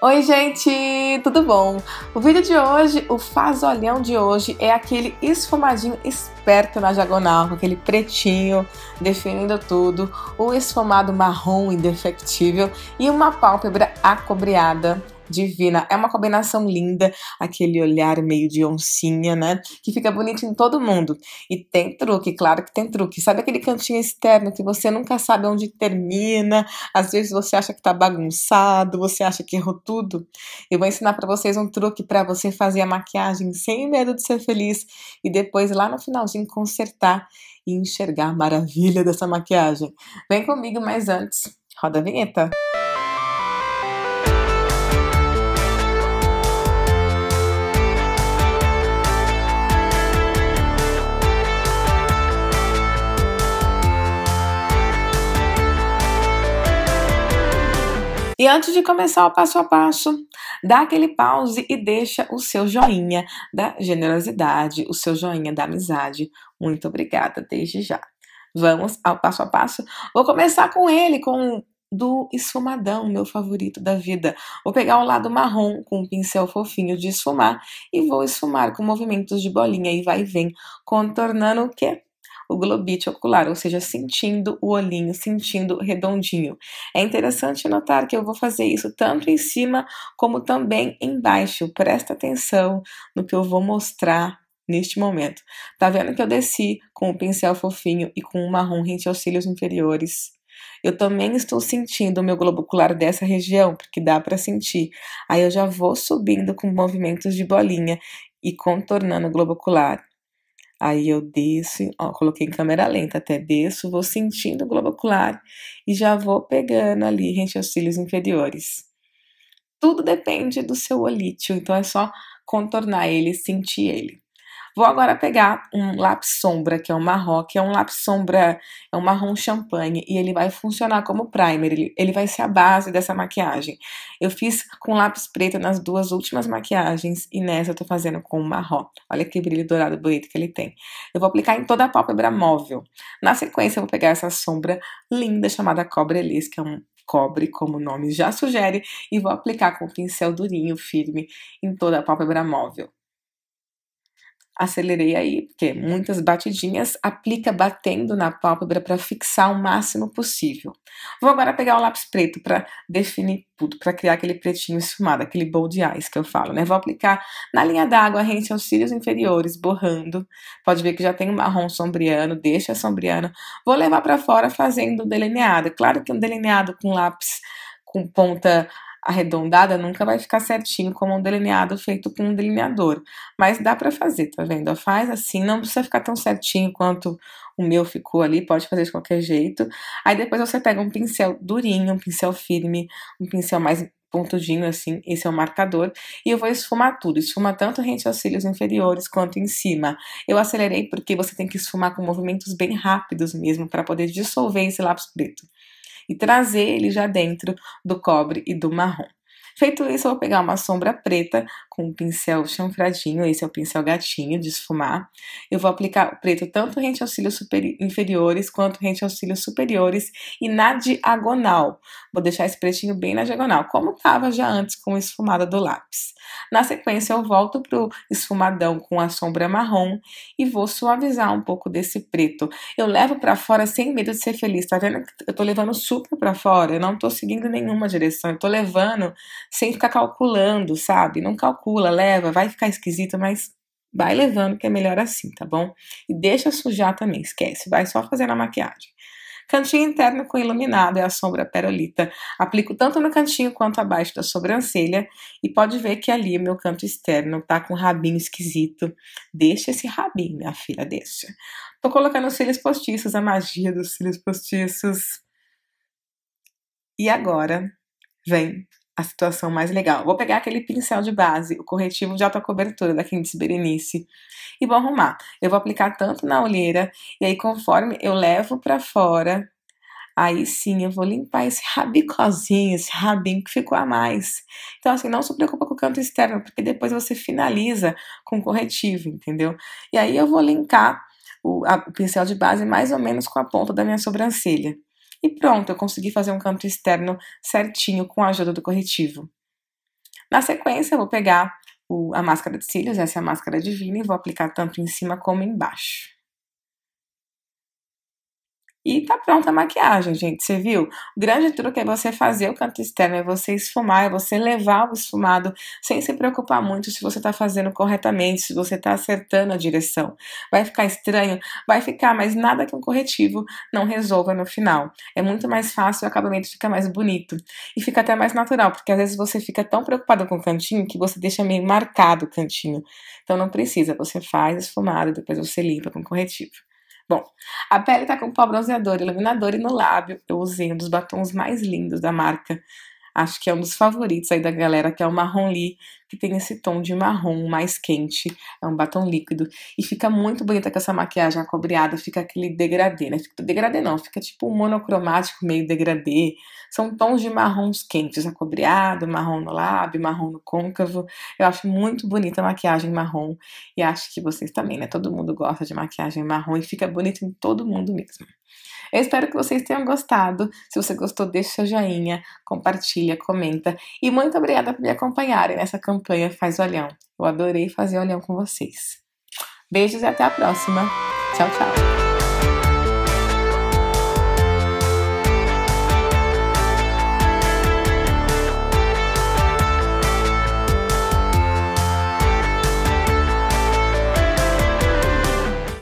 Oi, gente, tudo bom? O vídeo de hoje, o fazolhão de hoje, é aquele esfumadinho esperto na diagonal, com aquele pretinho definindo tudo, o esfumado marrom indefectível e uma pálpebra acobreada divina. É uma combinação linda, aquele olhar meio de oncinha, né? Que fica bonito em todo mundo. E tem truque, claro que tem truque. Sabe aquele cantinho externo que você nunca sabe onde termina? Às vezes você acha que tá bagunçado, você acha que errou tudo. Eu vou ensinar para vocês um truque para você fazer a maquiagem sem medo de ser feliz e depois lá no finalzinho consertar e enxergar a maravilha dessa maquiagem. Vem comigo, mas antes, roda a vinheta. E antes de começar o passo a passo, dá aquele pause e deixa o seu joinha da generosidade, o seu joinha da amizade. Muito obrigada desde já. Vamos ao passo a passo. Vou começar com ele, com do esfumadão, meu favorito da vida. Vou pegar o um lado marrom com um pincel fofinho de esfumar e vou esfumar com movimentos de bolinha e vai e vem, contornando o quê? o globite ocular, ou seja, sentindo o olhinho, sentindo redondinho. É interessante notar que eu vou fazer isso tanto em cima como também embaixo. Presta atenção no que eu vou mostrar neste momento. Tá vendo que eu desci com o pincel fofinho e com o marrom rente aos cílios inferiores? Eu também estou sentindo o meu globo ocular dessa região, porque dá para sentir. Aí eu já vou subindo com movimentos de bolinha e contornando o globo ocular. Aí eu desço, ó, coloquei em câmera lenta até, desço, vou sentindo o globo ocular e já vou pegando ali rente os cílios inferiores. Tudo depende do seu olítio, então é só contornar ele, sentir ele. Vou agora pegar um lápis sombra, que é um marrom, que é um lápis sombra, é um marrom champanhe, e ele vai funcionar como primer, ele, ele vai ser a base dessa maquiagem. Eu fiz com lápis preto nas duas últimas maquiagens, e nessa eu tô fazendo com marrom. Olha que brilho dourado bonito que ele tem. Eu vou aplicar em toda a pálpebra móvel. Na sequência, eu vou pegar essa sombra linda chamada Cobra Elis, que é um cobre, como o nome já sugere, e vou aplicar com o pincel durinho, firme, em toda a pálpebra móvel acelerei aí, porque muitas batidinhas, aplica batendo na pálpebra para fixar o máximo possível. Vou agora pegar o lápis preto para definir tudo, para criar aquele pretinho esfumado, aquele bold eyes que eu falo, né? Vou aplicar na linha d'água, rente aos cílios inferiores, borrando. Pode ver que já tem um marrom sombriano, deixa sombriano. Vou levar para fora fazendo delineado. É claro que um delineado com lápis com ponta arredondada nunca vai ficar certinho como um delineado feito com um delineador, mas dá para fazer, tá vendo? Faz assim, não precisa ficar tão certinho quanto o meu ficou ali, pode fazer de qualquer jeito. Aí depois você pega um pincel durinho, um pincel firme, um pincel mais pontudinho assim, esse é o marcador, e eu vou esfumar tudo, esfuma tanto rente aos cílios inferiores quanto em cima. Eu acelerei porque você tem que esfumar com movimentos bem rápidos mesmo para poder dissolver esse lápis preto e trazer ele já dentro do cobre e do marrom. Feito isso, eu vou pegar uma sombra preta com um pincel chanfradinho, esse é o pincel gatinho de esfumar. Eu vou aplicar o preto tanto rente aos cílios inferiores quanto rente aos cílios superiores e na diagonal. Vou deixar esse pretinho bem na diagonal, como estava já antes com a esfumada do lápis. Na sequência, eu volto pro esfumadão com a sombra marrom e vou suavizar um pouco desse preto. Eu levo para fora sem medo de ser feliz, tá vendo? Eu tô levando super para fora, eu não tô seguindo nenhuma direção, eu tô levando sem ficar calculando, sabe? Não calcula, leva, vai ficar esquisito, mas vai levando que é melhor assim, tá bom? E deixa sujar também, esquece, vai só fazer a maquiagem. Cantinho interno com iluminado é a sombra perolita. Aplico tanto no cantinho quanto abaixo da sobrancelha e pode ver que ali o meu canto externo tá com um rabinho esquisito. Deixa esse rabinho, minha filha, deixa. Tô colocando os cílios postiços, a magia dos cílios postiços. E agora vem a situação mais legal. Vou pegar aquele pincel de base, o corretivo de alta cobertura da Candice Berenice e vou arrumar. Eu vou aplicar tanto na olheira e aí conforme eu levo para fora, aí sim eu vou limpar esse rabicozinho, esse rabinho que ficou a mais. Então assim, não se preocupa com o canto externo, porque depois você finaliza com o corretivo, entendeu? E aí eu vou linkar o, a, o pincel de base mais ou menos com a ponta da minha sobrancelha. E pronto, eu consegui fazer um canto externo certinho com a ajuda do corretivo. Na sequência, eu vou pegar o, a máscara de cílios, essa é a máscara divina, e vou aplicar tanto em cima como embaixo. E tá pronta a maquiagem, gente. Você viu? O grande truque é você fazer o canto externo, é você esfumar, é você levar o esfumado sem se preocupar muito se você tá fazendo corretamente, se você tá acertando a direção. Vai ficar estranho? Vai ficar, mas nada que um corretivo não resolva no final. É muito mais fácil, o acabamento fica mais bonito. E fica até mais natural, porque às vezes você fica tão preocupado com o cantinho que você deixa meio marcado o cantinho. Então não precisa, você faz esfumado, depois você limpa com corretivo. Bom, a pele tá com pó bronzeador, iluminador e no lábio eu usei um dos batons mais lindos da marca, Acho que é um dos favoritos aí da galera, que é o marrom lee, que tem esse tom de marrom mais quente. É um batom líquido. E fica muito bonita com essa maquiagem acobreada, fica aquele degradê, né? Fica degradê não, fica tipo um monocromático meio degradê. São tons de marrons quentes, acobreado, marrom no lábio, marrom no côncavo. Eu acho muito bonita a maquiagem marrom. E acho que vocês também, né? Todo mundo gosta de maquiagem marrom e fica bonito em todo mundo mesmo. Eu espero que vocês tenham gostado. Se você gostou, deixa seu joinha, compartilha, comenta. E muito obrigada por me acompanharem nessa campanha Faz Olhão. Eu adorei fazer olhão com vocês. Beijos e até a próxima. Tchau, tchau.